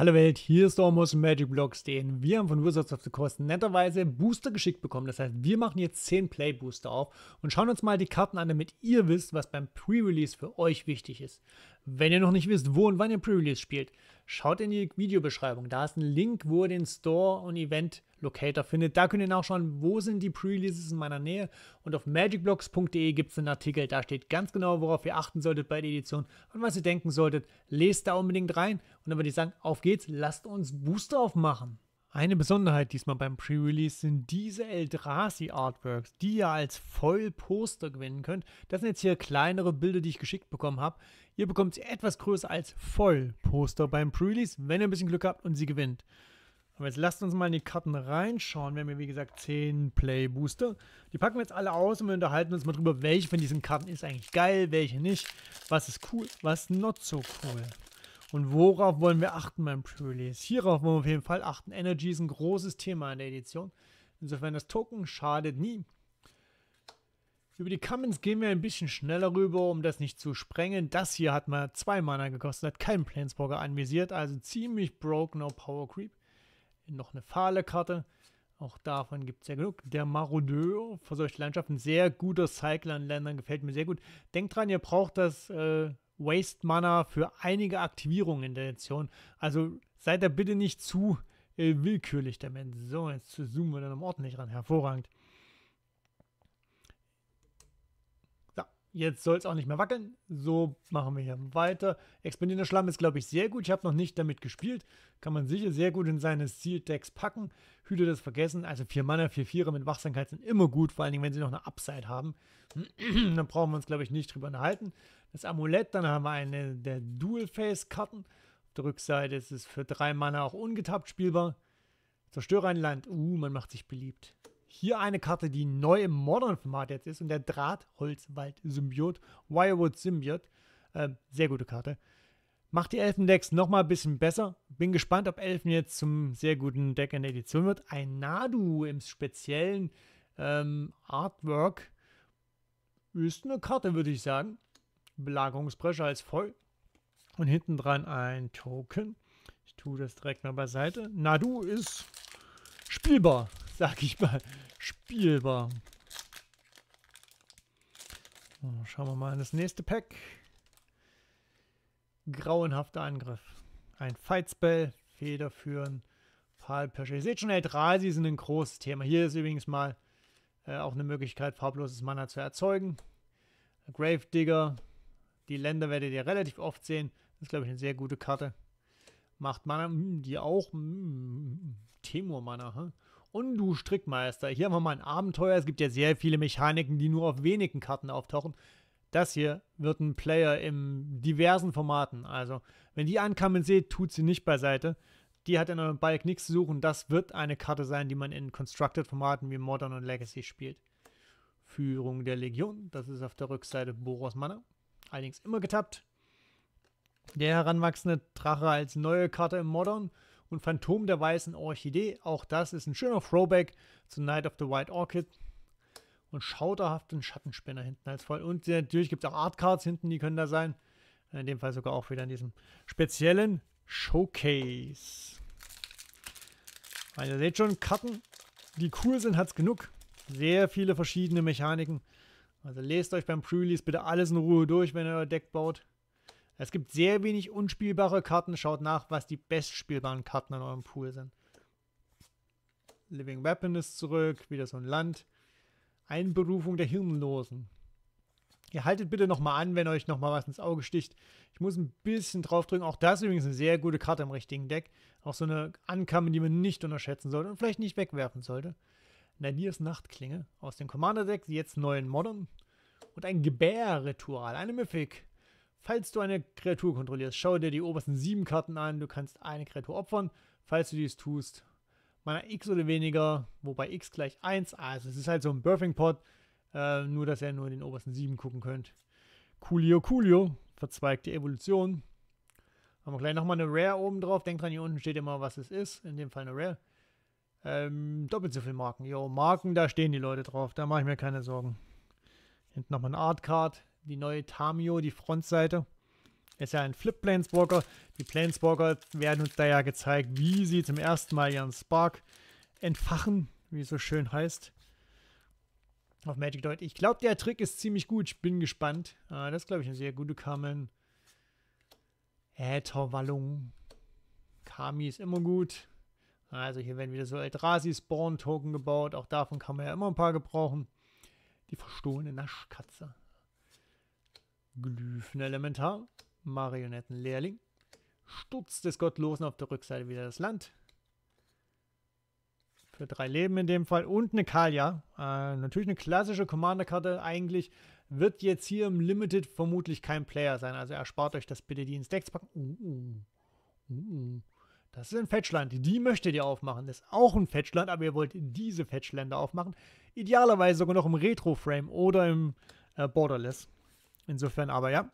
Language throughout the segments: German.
Hallo Welt, hier ist Ormus Magic Blocks. Den wir haben von Wizards of the Coast netterweise Booster geschickt bekommen. Das heißt, wir machen jetzt 10 Play Booster auf und schauen uns mal die Karten an, damit ihr wisst, was beim Pre-Release für euch wichtig ist. Wenn ihr noch nicht wisst, wo und wann ihr Pre-Release spielt, schaut in die Videobeschreibung. Da ist ein Link, wo ihr den Store und Event Locator findet. Da könnt ihr nachschauen, wo sind die Pre-Releases in meiner Nähe. Und auf magicblocks.de gibt es einen Artikel, da steht ganz genau, worauf ihr achten solltet bei der Edition und was ihr denken solltet. Lest da unbedingt rein. Und dann würde ich sagen, auf geht's, lasst uns Booster aufmachen. Eine Besonderheit diesmal beim Pre-Release sind diese Eldrazi Artworks, die ihr als Vollposter gewinnen könnt. Das sind jetzt hier kleinere Bilder, die ich geschickt bekommen habe. Ihr bekommt sie etwas größer als Vollposter beim Pre-Release, wenn ihr ein bisschen Glück habt und sie gewinnt. Aber jetzt lasst uns mal in die Karten reinschauen. Wir haben hier, wie gesagt, 10 Play-Booster. Die packen wir jetzt alle aus und wir unterhalten uns mal drüber, welche von diesen Karten ist eigentlich geil, welche nicht. Was ist cool, was not so cool. Und worauf wollen wir achten beim Pre-Release? Hierauf wollen wir auf jeden Fall achten. Energy ist ein großes Thema in der Edition. Insofern das Token schadet nie. Über die Commons gehen wir ein bisschen schneller rüber, um das nicht zu sprengen. Das hier hat mal zwei Mana gekostet, hat keinen Planeswalker anvisiert, also ziemlich broken auf Power Creep. Noch eine fahle Karte, auch davon gibt es ja genug. Der Marodeur, verseuchte Landschaften, sehr guter Cycler an Ländern, gefällt mir sehr gut. Denkt dran, ihr braucht das äh, Waste Mana für einige Aktivierungen in der Edition. Also seid da bitte nicht zu äh, willkürlich damit. So, jetzt zoomen wir dann am ordentlich ran. Hervorragend. So, jetzt soll es auch nicht mehr wackeln. So machen wir hier weiter. Expandierender Schlamm ist, glaube ich, sehr gut. Ich habe noch nicht damit gespielt. Kann man sicher sehr gut in seine Seal-Decks packen. Hüte das vergessen. Also 4 Mana, 4 Vierer mit Wachsamkeit sind immer gut, vor allen Dingen, wenn sie noch eine Upside haben. dann brauchen wir uns, glaube ich, nicht drüber unterhalten das Amulett. Dann haben wir eine der Dual-Face-Karten. Auf der Rückseite ist es für drei Mana auch ungetappt spielbar. Zerstöre ein Land. Uh, man macht sich beliebt. Hier eine Karte, die neu im Modern-Format jetzt ist und der Drahtholzwald-Symbiot, Wirewood-Symbiot. Ähm, sehr gute Karte. Macht die Elfendecks nochmal ein bisschen besser. Bin gespannt, ob Elfen jetzt zum sehr guten Deck in der Edition wird. Ein Nadu im speziellen ähm, Artwork ist eine Karte, würde ich sagen. Belagerungsbrecher als voll. Und hinten dran ein Token. Ich tue das direkt mal beiseite. Nadu ist spielbar, sag ich mal. Spielbar. schauen wir mal in das nächste Pack. Grauenhafter Angriff. Ein Fightspell, Federführen, Palpösche. Ihr seht schon, Eldrasi sind ein großes Thema. Hier ist übrigens mal äh, auch eine Möglichkeit, farbloses Mana zu erzeugen. Gravedigger, die Länder werdet ihr relativ oft sehen. Das ist, glaube ich, eine sehr gute Karte. Macht Mana, hm, die auch. Hm, Temur Mana, hm? Und du Strickmeister. Hier haben wir mal ein Abenteuer. Es gibt ja sehr viele Mechaniken, die nur auf wenigen Karten auftauchen. Das hier wird ein Player in diversen Formaten. Also, wenn die ankamen seht, tut sie nicht beiseite. Die hat in eurem Balk nichts zu suchen. Das wird eine Karte sein, die man in Constructed-Formaten wie Modern und Legacy spielt. Führung der Legion, das ist auf der Rückseite Boros Mana allerdings immer getappt. Der heranwachsende Drache als neue Karte im Modern und Phantom der weißen Orchidee, auch das ist ein schöner Throwback zu Night of the White Orchid. Und schauderhaften Schattenspinner hinten als voll. Und natürlich gibt es auch Artcards hinten, die können da sein. In dem Fall sogar auch wieder in diesem speziellen Showcase. Also ihr seht schon, Karten, die cool sind, hat es genug. Sehr viele verschiedene Mechaniken. Also lest euch beim Pre-Release bitte alles in Ruhe durch, wenn ihr euer Deck baut. Es gibt sehr wenig unspielbare Karten. Schaut nach, was die bestspielbaren Karten in eurem Pool sind. Living Weapon ist zurück, wieder so ein Land. Einberufung der Hirnlosen. Ihr haltet bitte nochmal an, wenn euch nochmal was ins Auge sticht. Ich muss ein bisschen draufdrücken. Auch das ist übrigens eine sehr gute Karte im richtigen Deck. Auch so eine Ankamme, die man nicht unterschätzen sollte und vielleicht nicht wegwerfen sollte. Nanirs Nachtklinge aus dem Commander Deck, jetzt neuen Modern. Und ein Gebärritual, eine Mythic. Falls du eine Kreatur kontrollierst, schau dir die obersten sieben Karten an. Du kannst eine Kreatur opfern, falls du dies tust. Meiner X oder weniger, wobei X gleich 1. Also es ist halt so ein Birthing Pod, äh, nur dass ihr nur in den obersten sieben gucken könnt. Coolio Coolio, verzweigte Evolution. Haben wir gleich nochmal eine Rare oben drauf. Denkt dran, hier unten steht immer, was es ist. In dem Fall eine Rare. Ähm, doppelt so viel Marken. Jo, Marken, da stehen die Leute drauf. Da mache ich mir keine Sorgen. Hinten nochmal ein Artcard. Die neue Tamio, die Frontseite. Ist ja ein Flip Planeswalker. Die Planeswalker werden uns da ja gezeigt, wie sie zum ersten Mal ihren Spark entfachen, wie es so schön heißt. Auf Magic Deut. Ich glaube, der Trick ist ziemlich gut. Ich bin gespannt. Äh, das ist, glaube ich, eine sehr gute Kamen. Wallung. Äh, Kami ist immer gut. Also hier werden wieder so Eldrasi-Spawn-Token gebaut. Auch davon kann man ja immer ein paar gebrauchen. Die verstohlene Naschkatze. Glyphen-Elementar. Marionetten-Lehrling. Sturz des Gottlosen auf der Rückseite wieder das Land. Für drei Leben in dem Fall. Und eine Kalia. Äh, natürlich eine klassische Commander-Karte eigentlich. Wird jetzt hier im Limited vermutlich kein Player sein. Also erspart euch das bitte, die ins Decks packen. Uh, Uh, uh. Uh, das ist ein Fetchland. Die möchtet ihr aufmachen. Das ist auch ein Fetchland, aber ihr wollt diese Fetchländer aufmachen. Idealerweise sogar noch im Retro-Frame oder im äh, Borderless. Insofern aber ja.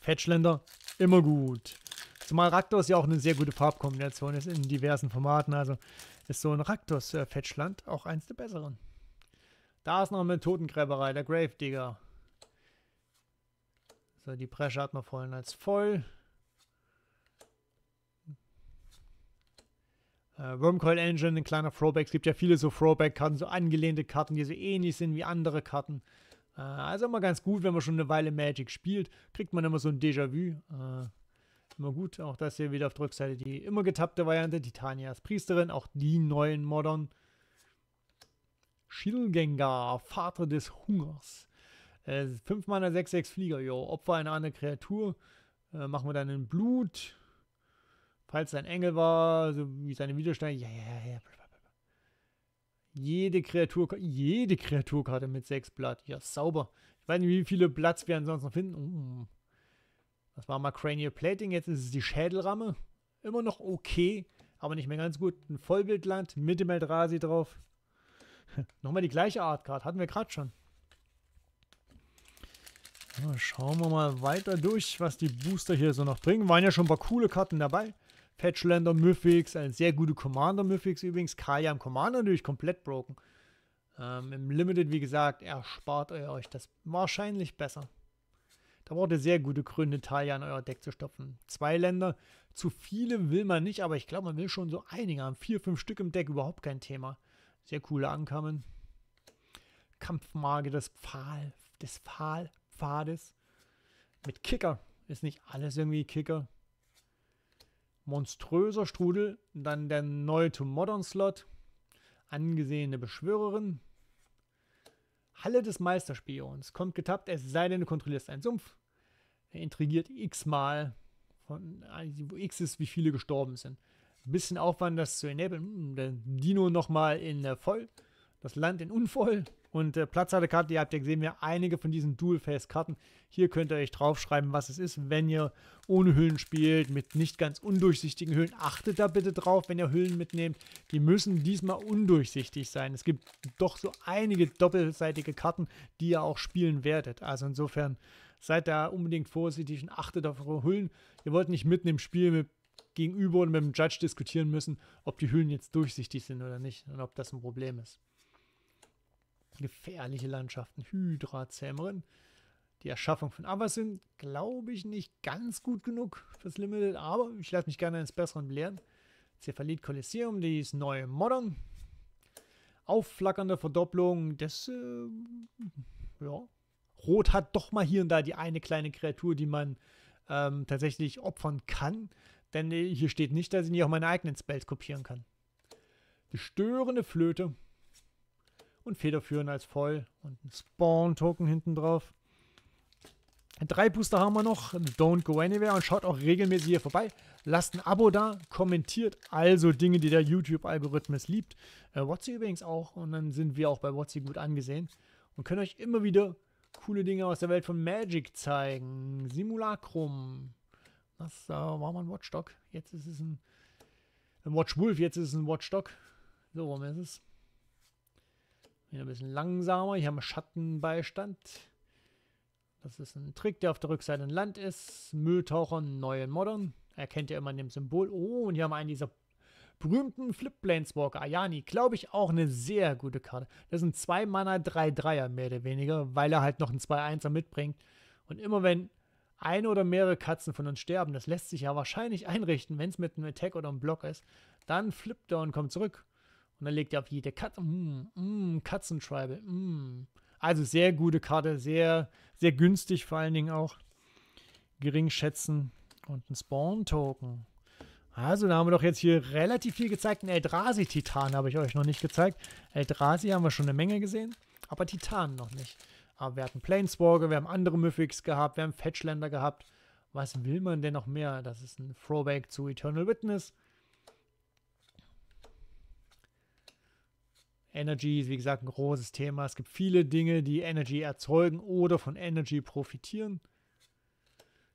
Fetchländer immer gut. Zumal Raktos ja auch eine sehr gute Farbkombination ist in diversen Formaten. Also ist so ein Raktos-Fetchland äh, auch eins der besseren. Da ist noch eine Totengräberei, der Gravedigger. So, die Presche hat man vorhin als voll. äh, Wormcoil Engine, ein kleiner Throwback. Es gibt ja viele so Throwback-Karten, so angelehnte Karten, die so ähnlich sind wie andere Karten. Äh, also immer ganz gut, wenn man schon eine Weile Magic spielt, kriegt man immer so ein Déjà-vu. Äh, immer gut, auch das hier wieder auf der Rückseite die immer getappte Variante, Titanias Priesterin, auch die neuen Modern. Schildgänger, Vater des Hungers. Äh, 5 Mana 6, 6 Flieger, jo. Opfer einer anderen Kreatur. Äh, machen wir dann in Blut falls ein Engel war, so wie seine Widerstände, ja, ja, ja, jede Kreatur, jede Kreaturkarte mit sechs Blatt. Ja, sauber. Ich weiß nicht, wie viele Platz wir ansonsten noch finden. das mm. war mal Cranial Plating, jetzt ist es die Schädelramme. Immer noch okay, aber nicht mehr ganz gut. Ein Vollbildland mit dem Eldrazi drauf. Nochmal die gleiche Art Card, hatten wir gerade schon. Ja, schauen wir mal weiter durch, was die Booster hier so noch bringen. Waren ja schon ein paar coole Karten dabei. Fetchlander Mythics, eine sehr gute Commander Mythics übrigens. Kaya im Commander natürlich komplett broken. Ähm, Im Limited, wie gesagt, erspart ihr euch das wahrscheinlich besser. Da braucht ihr sehr gute Gründe, Talia in euer Deck zu stopfen. Zwei Länder, zu viele will man nicht, aber ich glaube, man will schon so einige haben. Vier, fünf Stück im Deck, überhaupt kein Thema. Sehr coole Ankommen. Kampfmage des Pfahl, des Pfahl, Pfades. Mit Kicker. Ist nicht alles irgendwie Kicker monströser Strudel, dann der neue to Modern Slot, angesehene Beschwörerin, Halle des Meisterspions, kommt getappt, es sei denn, du kontrollierst einen Sumpf, er intrigiert x-mal, also, wo x ist, wie viele gestorben sind. bisschen Aufwand, das zu enablen, hm, der Dino nochmal in äh, voll, das Land in unvoll, und äh, Platzhalterkarte, ihr habt ja gesehen, wir haben einige von diesen Dual-Face-Karten. Hier könnt ihr euch draufschreiben, was es ist, wenn ihr ohne Hüllen spielt, mit nicht ganz undurchsichtigen Hüllen. Achtet da bitte drauf, wenn ihr Hüllen mitnehmt. Die müssen diesmal undurchsichtig sein. Es gibt doch so einige doppelseitige Karten, die ihr auch spielen werdet. Also insofern seid da unbedingt vorsichtig und achtet auf eure Hüllen. Ihr wollt nicht mitten im Spiel mit Gegenüber und mit dem Judge diskutieren müssen, ob die Hüllen jetzt durchsichtig sind oder nicht und ob das ein Problem ist gefährliche Landschaften, Hydra-Zähmerin. Die Erschaffung von Avas sind, glaube ich, nicht ganz gut genug fürs Limited, aber ich lasse mich gerne ins Bessere belehren. Cephalid Colosseum, die ist neu Modern. Aufflackernde Verdopplung, das, äh, ja. Rot hat doch mal hier und da die eine kleine Kreatur, die man ähm, tatsächlich opfern kann. Denn äh, hier steht nicht, dass ich nicht auch meine eigenen Spells kopieren kann. Die störende Flöte und Federführen als voll und ein Spawn-Token hinten drauf. Drei Booster haben wir noch. Don't go anywhere und schaut auch regelmäßig hier vorbei. Lasst ein Abo da, kommentiert also Dinge, die der YouTube-Algorithmus liebt. Äh, Watsi übrigens auch und dann sind wir auch bei Watsi gut angesehen und können euch immer wieder coole Dinge aus der Welt von Magic zeigen. Simulacrum. Das äh, war mal ein Watchdog. Jetzt ist es ein, ein Watchwolf, jetzt ist es ein Watchdog. So, warum ist es? Wieder ein bisschen langsamer. Hier haben wir Schattenbeistand. Das ist ein Trick, der auf der Rückseite ein Land ist. Mülltaucher, neuen Modern. Erkennt ihr immer an dem Symbol. Oh, und hier haben wir einen dieser berühmten Flip Planeswalker. Ayani, ah, glaube ich, auch eine sehr gute Karte. Das sind zwei Mana, drei Dreier, mehr oder weniger, weil er halt noch einen 2-1er mitbringt. Und immer wenn eine oder mehrere Katzen von uns sterben, das lässt sich ja wahrscheinlich einrichten, wenn es mit einem Attack oder einem Block ist, dann flippt er und kommt zurück. Und dann legt ihr auf jede Katze. Mm, mm, Katzentribal. Mm. Also sehr gute Karte, sehr, sehr günstig vor allen Dingen auch. Gering schätzen und ein Spawn-Token. Also, da haben wir doch jetzt hier relativ viel gezeigt. Ein Eldrazi-Titan habe ich euch noch nicht gezeigt. Eldrazi haben wir schon eine Menge gesehen, aber Titan noch nicht. Aber wir hatten Planeswalker, wir haben andere Mythics gehabt, wir haben Fetchländer gehabt. Was will man denn noch mehr? Das ist ein Throwback zu Eternal Witness. Energy ist wie gesagt ein großes Thema. Es gibt viele Dinge, die Energy erzeugen oder von Energy profitieren.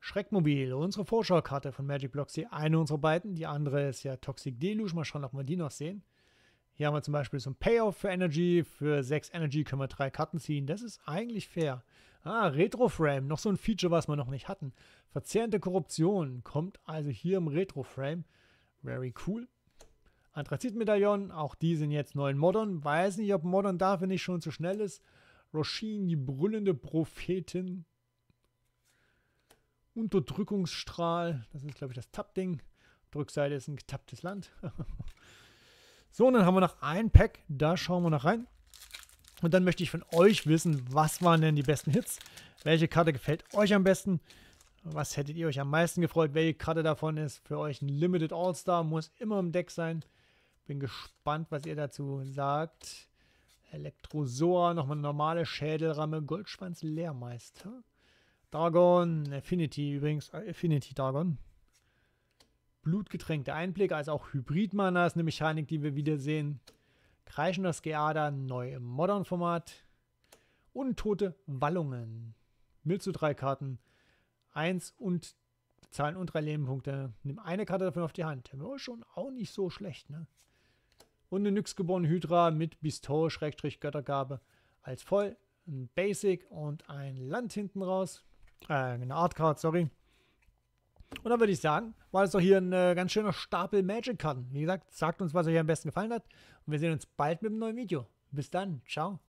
Schreckmobil, unsere Vorschaukarte von Magic Blocks, die eine unserer beiden, die andere ist ja Toxic Deluge. Mal schauen, ob wir die noch sehen. Hier haben wir zum Beispiel so ein Payoff für Energy. Für 6 Energy können wir drei Karten ziehen. Das ist eigentlich fair. Ah, Retroframe, noch so ein Feature, was wir noch nicht hatten. Verzehrende Korruption kommt also hier im Retroframe. Very cool. Anthrazit-Medaillon. auch die sind jetzt neu in Modern. Weiß nicht, ob Modern dafür nicht schon zu schnell ist. Roshin, die brüllende Prophetin. Unterdrückungsstrahl, das ist glaube ich das Tab-Ding. Rückseite ist ein getapptes Land. so, und dann haben wir noch ein Pack, da schauen wir noch rein. Und dann möchte ich von euch wissen, was waren denn die besten Hits? Welche Karte gefällt euch am besten? Was hättet ihr euch am meisten gefreut? Welche Karte davon ist für euch ein Limited All-Star? Muss immer im Deck sein bin gespannt, was ihr dazu sagt. Elektrosaur, nochmal eine normale Schädelramme, Goldschwanz Lehrmeister. Dragon, Affinity übrigens, äh, Affinity Dragon. Blutgetränkte Einblick, als auch Hybrid-Mana ist eine Mechanik, die wir wiedersehen. Kreischender Skeada, neu im Modern-Format. Untote Wallungen. Mild zu drei Karten. Eins und Zahlen und drei Lebenpunkte. Nimm eine Karte davon auf die Hand. Oh, schon auch nicht so schlecht, ne? und eine Nyxgeborene Hydra mit Bistol-Göttergabe als voll, ein Basic und ein Land hinten raus. Äh, eine Art Card, sorry. Und dann würde ich sagen, war das doch hier ein äh, ganz schöner Stapel Magic-Karten. Wie gesagt, sagt uns, was euch am besten gefallen hat. Und wir sehen uns bald mit einem neuen Video. Bis dann, ciao.